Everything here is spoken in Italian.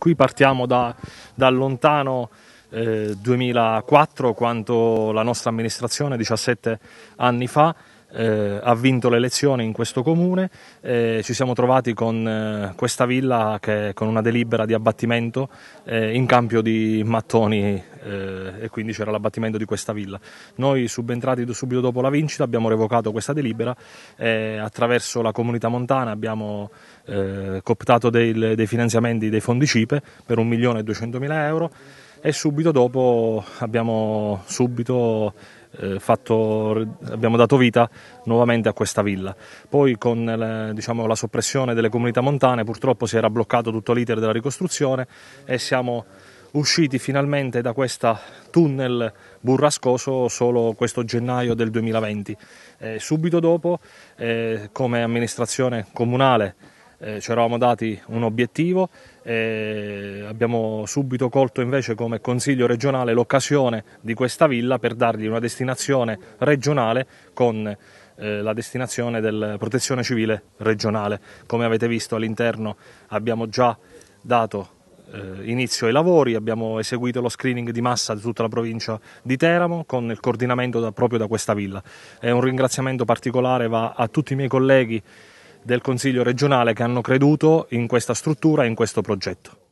Qui partiamo da, da lontano eh, 2004, quando la nostra amministrazione, 17 anni fa, eh, ha vinto le elezioni in questo comune, eh, ci siamo trovati con eh, questa villa che, con una delibera di abbattimento eh, in cambio di mattoni eh, e quindi c'era l'abbattimento di questa villa. Noi subentrati subito dopo la vincita abbiamo revocato questa delibera e eh, attraverso la comunità montana abbiamo cooptato dei, dei finanziamenti dei fondi CIPE per 1.200.000 euro e subito dopo abbiamo subito eh, fatto, abbiamo dato vita nuovamente a questa villa. Poi con le, diciamo, la soppressione delle comunità montane purtroppo si era bloccato tutto l'iter della ricostruzione e siamo usciti finalmente da questo tunnel burrascoso solo questo gennaio del 2020. Eh, subito dopo eh, come amministrazione comunale eh, ci eravamo dati un obiettivo e eh, abbiamo subito colto invece come Consiglio regionale l'occasione di questa villa per dargli una destinazione regionale con eh, la destinazione della protezione civile regionale. Come avete visto all'interno abbiamo già dato eh, inizio ai lavori, abbiamo eseguito lo screening di massa di tutta la provincia di Teramo con il coordinamento proprio da questa villa. E un ringraziamento particolare va a tutti i miei colleghi del Consiglio regionale che hanno creduto in questa struttura e in questo progetto.